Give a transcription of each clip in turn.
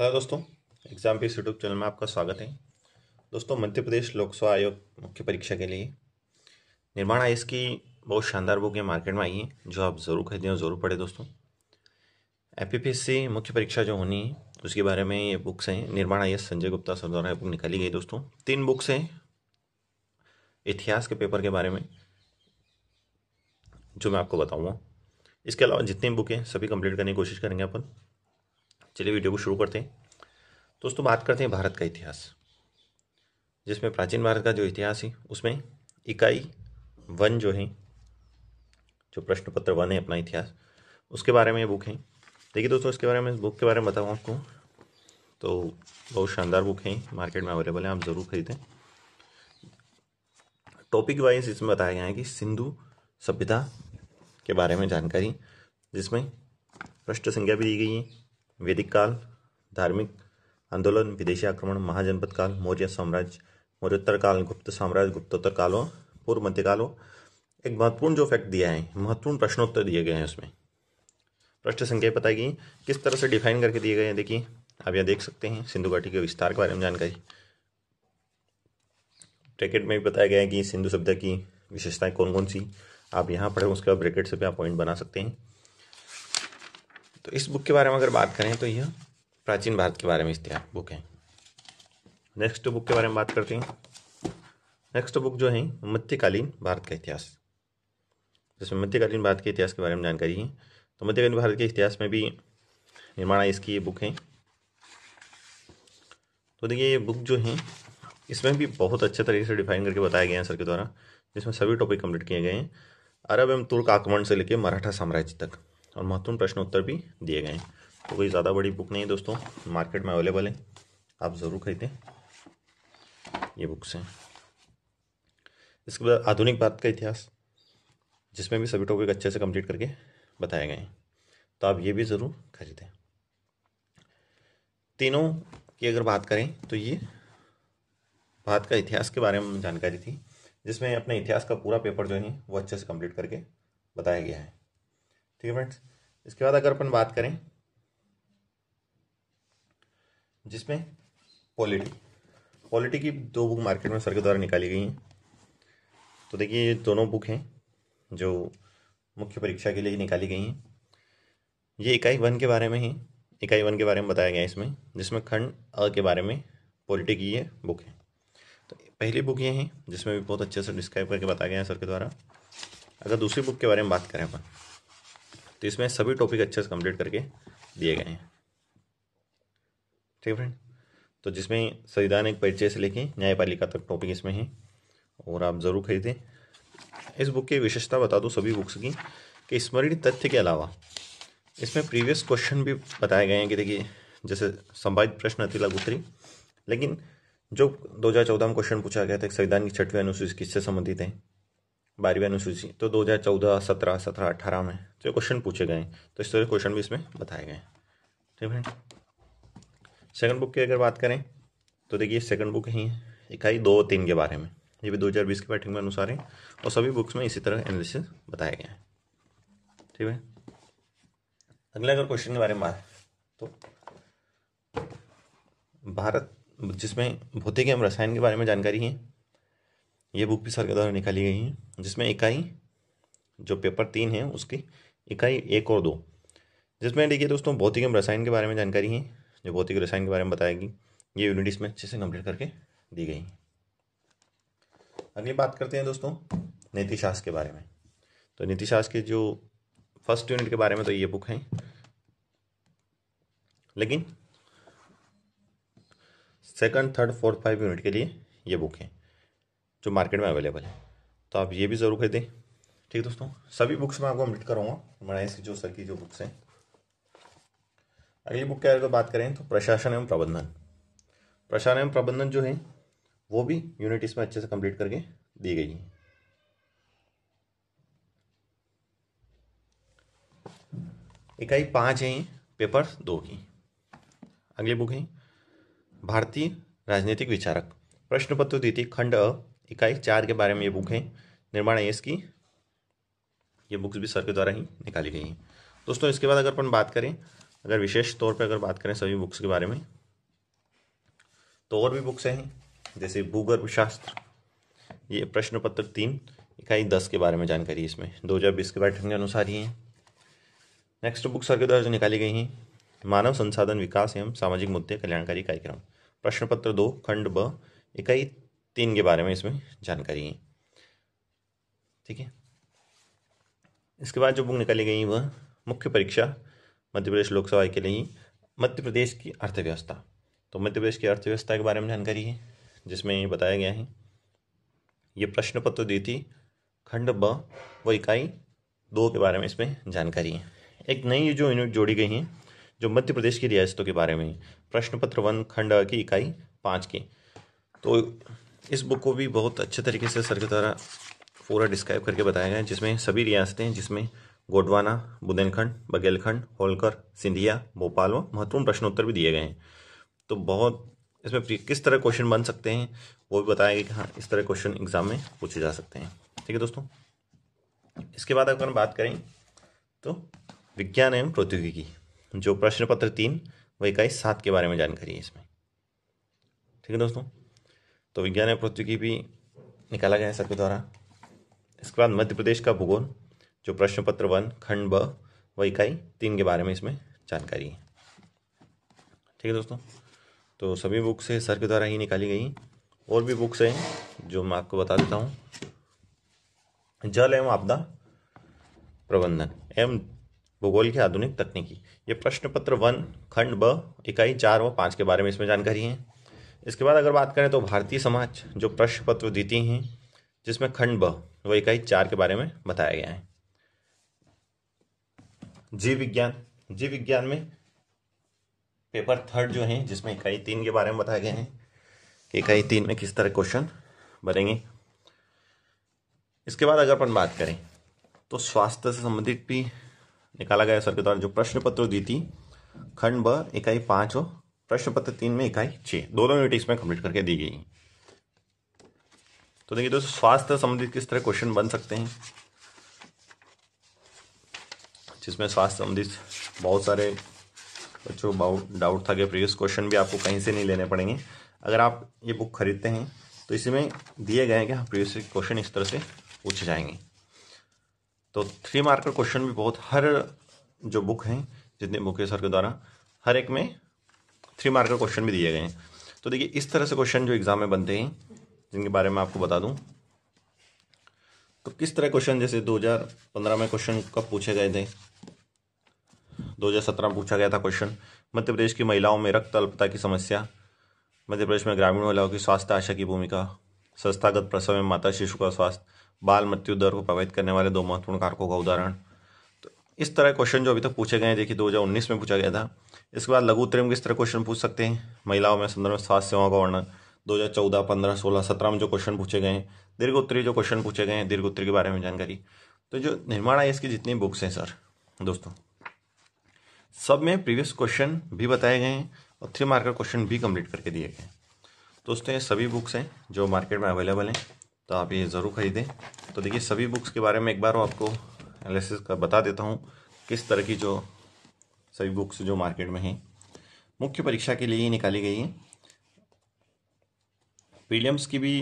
hello दोस्तों exam piece YouTube channel में आपका स्वागत है दोस्तों मध्य प्रदेश लोक सेवा आयोग मुख्य परीक्षा के लिए निर्माण आयस की बहुत शानदार बुक है मार्केट में आई है जो आप ज़रूर खरीदें और ज़रूर पढ़ें दोस्तों ए मुख्य परीक्षा जो होनी है उसके बारे में ये बुक्स हैं निर्माण आई संजय गुप्ता सर द्वारा बुक निकाली गई दोस्तों तीन बुक्स हैं इतिहास के पेपर के बारे में जो मैं आपको बताऊँगा इसके अलावा जितनी बुक हैं सभी कंप्लीट करने की कोशिश करेंगे अपन चलिए वीडियो को शुरू करते हैं दोस्तों बात करते हैं भारत का इतिहास जिसमें प्राचीन भारत का जो इतिहास है उसमें इकाई वन जो है जो प्रश्न पत्र वन है अपना इतिहास उसके बारे में ये बुक है देखिए दोस्तों इसके बारे में इस बुक के बारे में बताऊँ आपको तो बहुत शानदार बुक है मार्केट में अवेलेबल है आप ज़रूर खरीदें टॉपिक वाइज इसमें बताया गया है कि सिंधु सभ्यता के बारे में जानकारी जिसमें पृष्ठ संख्या भी दी गई है वैदिक काल धार्मिक आंदोलन विदेशी आक्रमण महाजनपद काल मौर्य साम्राज्य मौर्योत्तर काल गुप्त साम्राज्य गुप्तोत्तर काल हो पूर्व मध्य हो एक महत्वपूर्ण जो फैक्ट दिया है महत्वपूर्ण प्रश्नोत्तर दिए गए हैं उसमें प्रश्न संख्या गई किस तरह से डिफाइन करके दिए गए हैं देखिए आप यहाँ देख सकते हैं सिंधु घाटी के विस्तार के बारे में जानकारी ब्रैकेट में भी बताया गया है कि सिंधु शब्द की विशेषताएं कौन कौन सी आप यहाँ पढ़े उसके बाद ब्रैकेट से भी आप पॉइंट बना सकते हैं तो इस बुक के बारे में अगर बात करें तो यह प्राचीन भारत के बारे में इश्तिहार बुक है नेक्स्ट बुक के बारे में बात करते हैं नेक्स्ट बुक जो है मध्यकालीन भारत का इतिहास जिसमें मध्यकालीन भारत के इतिहास के बारे में जानकारी है तो मध्यकालीन भारत के इतिहास में भी निर्माण इसकी ये बुक है तो देखिए ये बुक जो है इसमें भी बहुत अच्छे तरीके से डिफाइन करके बताया गया है सर के द्वारा जिसमें सभी टॉपिक कंप्लीट किए गए हैं अरब एवं तुर्क आक्रमण से लेकर मराठा साम्राज्य तक और महत्वपूर्ण प्रश्न उत्तर भी दिए गए हैं तो कोई ज़्यादा बड़ी बुक नहीं है दोस्तों मार्केट में अवेलेबल है आप ज़रूर खरीदें ये बुक्स हैं इसके बाद आधुनिक भारत का इतिहास जिसमें भी सभी टॉपिक अच्छे से कंप्लीट करके बताए गए हैं तो आप ये भी ज़रूर खरीदें तीनों की अगर बात करें तो ये भारत का इतिहास के बारे में जानकारी थी जिसमें अपने इतिहास का पूरा पेपर जो है वो अच्छे से कंप्लीट करके बताया गया है ठीक है फ्रेंड्स इसके बाद अगर अपन बात करें जिसमें पॉलिटी पॉलिटी की दो बुक मार्केट में सर के द्वारा निकाली गई हैं तो देखिए ये दोनों बुक हैं जो मुख्य परीक्षा के लिए निकाली गई हैं ये इकाई वन के बारे में है इकाई वन के बारे में बताया गया है इसमें जिसमें खंड अ के बारे में पॉलिटी की ये बुक है तो पहली बुक ये है जिसमें भी बहुत अच्छे से डिस्क्राइब करके बताया गया है सर के द्वारा अगर दूसरी बुक के बारे में बात करें अपन तो इसमें सभी टॉपिक अच्छे से कंप्लीट करके दिए गए हैं ठीक है फ्रेंड तो जिसमें संविधानिक परिचय से लेके न्यायपालिका तक टॉपिक इसमें है और आप ज़रूर खरीदें इस बुक की विशेषता बता दो सभी बुक्स की कि स्मरणीय तथ्य के अलावा इसमें प्रीवियस क्वेश्चन भी बताए गए हैं कि देखिए जैसे संभावित प्रश्न अति लघुतरी लेकिन जो 2014 में क्वेश्चन पूछा गया था संविधान की छठवें अनुसूची किससे संबंधित है बारहवीं अनुसूची तो दो हजार चौदह सत्रह सत्रह अठारह में जो तो क्वेश्चन पूछे गए तो इस तरह के क्वेश्चन भी इसमें बताए गए ठीक है सेकंड बुक की अगर बात करें तो देखिए सेकंड बुक ही है इकाई दो तीन के बारे में ये भी दो हजार बीस के बैठक में अनुसार है और सभी बुक्स में इसी तरह एनालिसिस बताया गया है ठीक है अगले अगर क्वेश्चन के बारे में बात तो भारत जिसमें भौतिक एवं रसायन के बारे में जानकारी है ये बुक भी सर के द्वारा निकाली गई हैं जिसमें इकाई जो पेपर तीन है उसकी इकाई एक और दो जिसमें देखिए दोस्तों भौतिक एवं रसायन के बारे में जानकारी है जो भौतिक रसायन के बारे में बताएगी ये यूनिट इसमें अच्छे से कंप्लीट करके दी गई है अगली बात करते हैं दोस्तों नीतिशास्त्र के बारे में तो नीतिशास्त्र के जो फर्स्ट यूनिट के बारे में तो ये बुक है लेकिन second third fourth five unit के लिए ये बुक है जो मार्केट में अवेलेबल है तो आप ये भी ज़रूर खरीदें ठीक है दोस्तों सभी बुक्स मैं आपको मिट करूँगा मनाइस की जो सर की जो बुक्स हैं अगली बुक के अगर बात करें तो प्रशासन एवं प्रबंधन प्रशासन एवं प्रबंधन जो है वो भी यूनिट इसमें अच्छे से कंप्लीट करके दी गई है इकाई पाँच है पेपर दो की अगली बुक है भारतीय राजनीतिक विचारक प्रश्न पत्र दी थी खंड अ इकाई चार के बारे में ये बुक है निर्माण आई की ये बुक्स भी सर के द्वारा ही निकाली गई हैं दोस्तों इसके बाद अगर अपन बात करें अगर विशेष तौर पर अगर बात करें सभी बुक्स के बारे में तो और भी बुक्स हैं जैसे भूगर्भ शास्त्र ये प्रश्न पत्र तीन इकाई दस के बारे में जानकारी इसमें दो हज़ार बीस के बैठक के अनुसार ही है नेक्स्ट बुक सर के द्वारा जो निकाली गई हैं मानव संसाधन विकास एवं सामाजिक मुद्दे कल्याणकारी कार्यक्रम प्रश्न पत्र दो खंड ब इकाई तीन के बारे में इसमें जानकारी है ठीक है इसके बाद जो बुक निकाली गई वह मुख्य परीक्षा मध्य प्रदेश लोकसभा के लिए मध्य प्रदेश की अर्थव्यवस्था तो मध्य प्रदेश की अर्थव्यवस्था के बारे में जानकारी है जिसमें ये बताया गया है ये प्रश्न पत्र दी थी खंड ब व इकाई दो के बारे में इसमें जानकारी है एक नई जो यूनिट जोड़ी गई है जो मध्य प्रदेश की रियासतों के बारे में प्रश्न पत्र वन खंड की इकाई पाँच के तो इस बुक को भी बहुत अच्छे तरीके से सर के द्वारा पूरा डिस्क्राइब करके बताया गया है जिसमें सभी रियासतें जिसमें गोडवाना बुंदेलखंड बघेलखंड होलकर सिंधिया भोपाल व महत्वपूर्ण प्रश्नोत्तर भी दिए गए हैं तो बहुत इसमें किस तरह क्वेश्चन बन सकते हैं वो भी बताया गया कि हाँ इस तरह क्वेश्चन एग्जाम में पूछे जा सकते हैं ठीक है दोस्तों इसके बाद अगर हम बात करें तो विज्ञान एवं प्रौद्योगिकी जो प्रश्न पत्र तीन व इकाई सात के बारे में जानकारी है इसमें ठीक है दोस्तों तो विज्ञान एवं प्रौद्योगिकी भी निकाला गया है सर के द्वारा इसके बाद मध्य प्रदेश का भूगोल जो प्रश्न पत्र वन खंड ब व इकाई तीन के बारे में इसमें जानकारी है ठीक है दोस्तों तो सभी बुक्स है सर के द्वारा ही निकाली गई और भी बुक्स हैं जो मैं आपको बता देता हूँ जल एवं आपदा प्रबंधन एवं भूगोल की आधुनिक तकनीकी ये प्रश्न पत्र वन खंड ब इकाई चार व पाँच के बारे में इसमें जानकारी है इसके बाद अगर बात करें तो भारतीय समाज जो प्रश्न पत्र देती हैं जिसमें खंड ब व इकाई चार के बारे में बताया गया है जीव विज्ञान जीव विज्ञान में पेपर थर्ड जो है जिसमें इकाई तीन के बारे में बताया गया है कि इकाई तीन में किस तरह क्वेश्चन बनेंगे इसके बाद अगर अपन बात करें तो स्वास्थ्य से संबंधित भी निकाला गया सर के द्वारा जो प्रश्न पत्र थी खंड ब इकाई पाँच और प्रश्न पत्र तीन में इकाई छः दोनों यूनिट इसमें कंप्लीट करके दी गई हैं तो देखिए दोस्तों स्वास्थ्य संबंधित किस तरह क्वेश्चन बन सकते हैं जिसमें स्वास्थ्य संबंधित बहुत सारे बच्चों को डाउट था कि प्रीवियस क्वेश्चन भी आपको कहीं से नहीं लेने पड़ेंगे अगर आप ये बुक खरीदते हैं तो इसमें दिए गए हैं कि प्रीवियस हाँ, क्वेश्चन इस तरह से पूछे जाएंगे तो थ्री मार्कर क्वेश्चन भी बहुत हर जो बुक हैं जितने बुक सर के द्वारा हर एक में थ्री मार्क का क्वेश्चन भी दिए गए हैं तो देखिए इस तरह से क्वेश्चन जो एग्जाम में बनते हैं जिनके बारे में आपको बता दूं तो किस तरह क्वेश्चन जैसे 2015 में क्वेश्चन कब पूछे गए थे 2017 में पूछा गया था क्वेश्चन मध्य प्रदेश की महिलाओं में रक्त अल्पता की समस्या मध्य प्रदेश में ग्रामीण महिलाओं की स्वास्थ्य आशा की भूमिका संस्थागत प्रसव में माता शिशु का स्वास्थ्य बाल मृत्यु दर को प्रभावित करने वाले दो महत्वपूर्ण कारकों का उदाहरण इस तरह क्वेश्चन जो अभी तक पूछे गए हैं देखिए 2019 में पूछा गया था इसके बाद लघु उत्तरी में किस तरह क्वेश्चन पूछ सकते हैं महिलाओं में संदर्भ में स्वास्थ्य सेवाओं का वर्णन 2014, 15, 16, 17 में जो क्वेश्चन पूछे गए हैं दीर्घ उत्तरी जो क्वेश्चन पूछे गए हैं दीर्घ उत्तरी के बारे में जानकारी तो जो निर्माण आई इसकी जितनी बुक्स हैं सर दोस्तों सब में प्रीवियस क्वेश्चन भी बताए गए हैं और थ्री मार्कर क्वेश्चन भी कंप्लीट करके दिए गए दोस्तों ये सभी बुक्स हैं जो मार्केट में अवेलेबल हैं तो आप ये ज़रूर खरीदें तो देखिए सभी बुक्स के बारे में एक बार आपको एनालिसिस का बता देता हूँ किस तरह की जो सभी बुक्स जो मार्केट में हैं मुख्य परीक्षा के लिए ही निकाली गई हैं प्रीलिम्स की भी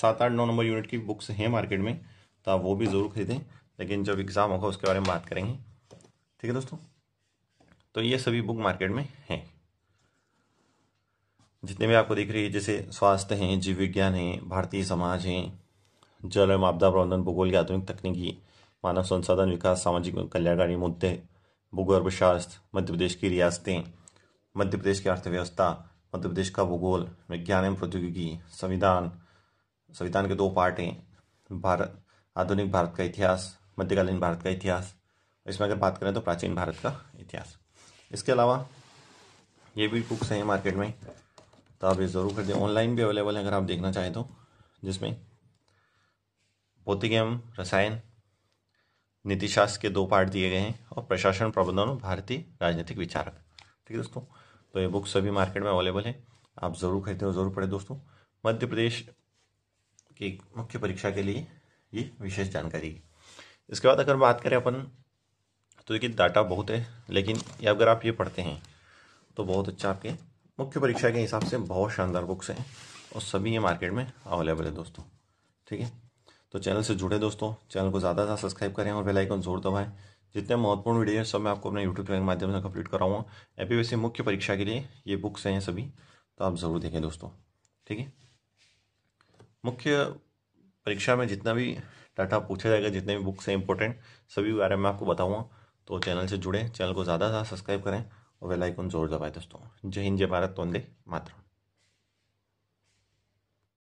सात आठ नौ नंबर यूनिट की बुक्स हैं मार्केट में तो आप वो भी ज़रूर खरीदें लेकिन जब एग्ज़ाम होगा उसके बारे में बात करेंगे ठीक है दोस्तों तो ये सभी बुक मार्केट में हैं जितने भी आपको दिख रही है जैसे स्वास्थ्य हैं जीव विज्ञान हैं भारतीय समाज हैं जल एवं आपदा प्रबंधन भूगोल की आधुनिक तकनीकी मानव संसाधन विकास सामाजिक कल्याणकारी मुद्दे शास्त्र मध्य प्रदेश की रियासतें मध्य प्रदेश की अर्थव्यवस्था मध्य प्रदेश का भूगोल विज्ञान एवं प्रौद्योगिकी संविधान संविधान के दो पार्ट हैं भारत आधुनिक भारत का इतिहास मध्यकालीन भारत का इतिहास इसमें अगर बात करें तो प्राचीन भारत का इतिहास इसके अलावा ये भी बुक्स हैं मार्केट में तो आप ये ज़रूर खरीदें ऑनलाइन भी अवेलेबल है अगर आप देखना चाहें तो जिसमें भौतिक एवं रसायन नीतिशास्त्र के दो पार्ट दिए गए हैं और प्रशासन प्रबंधन और भारतीय राजनीतिक विचारक ठीक है दोस्तों तो ये बुक सभी मार्केट में अवेलेबल है आप ज़रूर खरीदे और ज़रूर पढ़े दोस्तों मध्य प्रदेश की मुख्य परीक्षा के लिए ये विशेष जानकारी है इसके बाद अगर बात करें अपन तो देखिए डाटा बहुत है लेकिन ये अगर आप ये पढ़ते हैं तो बहुत अच्छा आपके मुख्य परीक्षा के हिसाब से बहुत शानदार बुक्स हैं और सभी ये मार्केट में अवेलेबल है दोस्तों ठीक है तो चैनल से जुड़े दोस्तों चैनल को ज़्यादा ज़्यादा सब्सक्राइब करें और बेलाइकन जोर दबाएँ जितने महत्वपूर्ण वीडियो हैं सब मैं आपको अपने यूट्यूब चैनल के माध्यम से कंप्लीट कराऊंगा एपीएससी मुख्य परीक्षा के लिए ये बुक्स हैं सभी तो आप ज़रूर देखें दोस्तों ठीक है मुख्य परीक्षा में जितना भी डाटा पूछा जाएगा जितने भी बुक्स हैं इंपॉर्टेंट सभी के बारे में आपको बताऊँगा तो चैनल से जुड़ें चैनल को ज़्यादा से ज़्यादा सब्सक्राइब करें और बेलाइकन जोर दबाए दोस्तों जय हिंद जय भारत तोंदे मातरम